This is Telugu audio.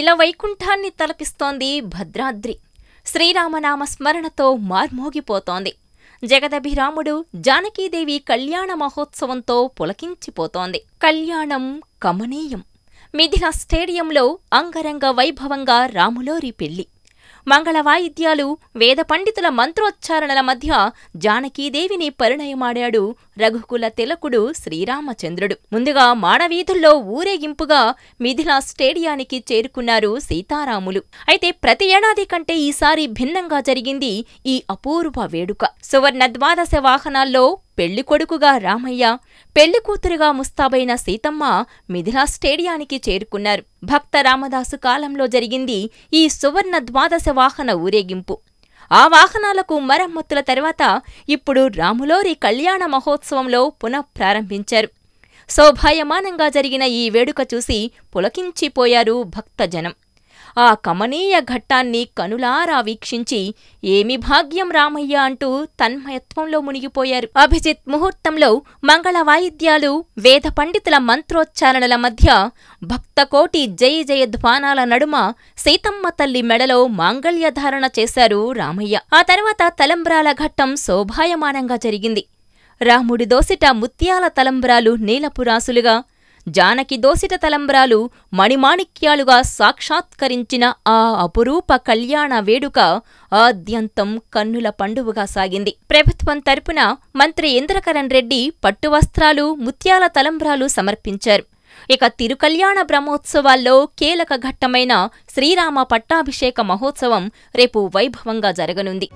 ఇలా వైకుంఠాన్ని తలపిస్తోంది భద్రాద్రి శ్రీరామనామ స్మరణతో మార్మోగిపోతోంది జగదభిరాముడు జానకీదేవి కళ్యాణ మహోత్సవంతో పులకించిపోతోంది కళ్యాణం కమనీయం మిథిలా స్టేడియంలో అంగరంగ వైభవంగా రాములోరి పెళ్లి వాయిద్యాలు వేద పండితుల మంత్రోచ్చారణల మధ్య జానకీదేవిని పరిణయమాడాడు రఘుకుల తిలకుడు శ్రీరామచంద్రుడు ముందుగా మాడవీధుల్లో ఊరేగింపుగా మిథిలా స్టేడియానికి చేరుకున్నారు సీతారాములు అయితే ప్రతి ఏడాది కంటే ఈసారి భిన్నంగా జరిగింది ఈ అపూర్వ వేడుక సువర్ణ ద్వాదశ వాహనాల్లో పెళ్లికొడుకుగా రామయ్య పెళ్లికూతురుగా ముస్తాబైన సీతమ్మ మిథిలా స్టేడియానికి చేరుకున్నారు భక్త రామదాసు కాలంలో జరిగింది ఈ సువర్ణ ద్వాదశ వాహన ఊరేగింపు ఆ వాహనాలకు మరమ్మతుల తర్వాత ఇప్పుడు రాములోరి కళ్యాణ మహోత్సవంలో పునఃప్రారంభించారు శోభాయమానంగా జరిగిన ఈ వేడుక చూసి పులకించిపోయారు భక్తజనం ఆ కమనీయ ఘట్టాన్ని కనులారా వీక్షించి ఏమి భాగ్యం రామయ్య అంటూ తన్మయత్వంలో మునిగిపోయారు అభిజిత్ ముహూర్తంలో మంగళ వాయిద్యాలు వేద పండితుల మంత్రోచ్చారణల మధ్య భక్తకోటి జయ జయధ్వానాల నడుమ సీతమ్మ తల్లి మెడలో మాంగళ్యధారణ చేశారు రామయ్య ఆ తర్వాత తలంబ్రాల ఘట్టం శోభాయమానంగా జరిగింది రాముడి దోసిట ముత్యాల తలంబ్రాలు నీలపురాసులుగా జానకి దోసిట తలంబ్రాలు మణిమాణిక్యాలుగా సాక్షాత్కరించిన ఆ అపురూప కళ్యాణ వేడుక ఆద్యంతం కన్నుల పండువుగా సాగింది ప్రభుత్వం తరపున మంత్రి ఇంద్రకరణ్ రెడ్డి పట్టువస్త్రాలు ముత్యాల తలంబ్రాలు సమర్పించారు ఇక తిరుకల్యాణ బ్రహ్మోత్సవాల్లో కీలక ఘట్టమైన శ్రీరామ పట్టాభిషేక మహోత్సవం రేపు వైభవంగా జరగనుంది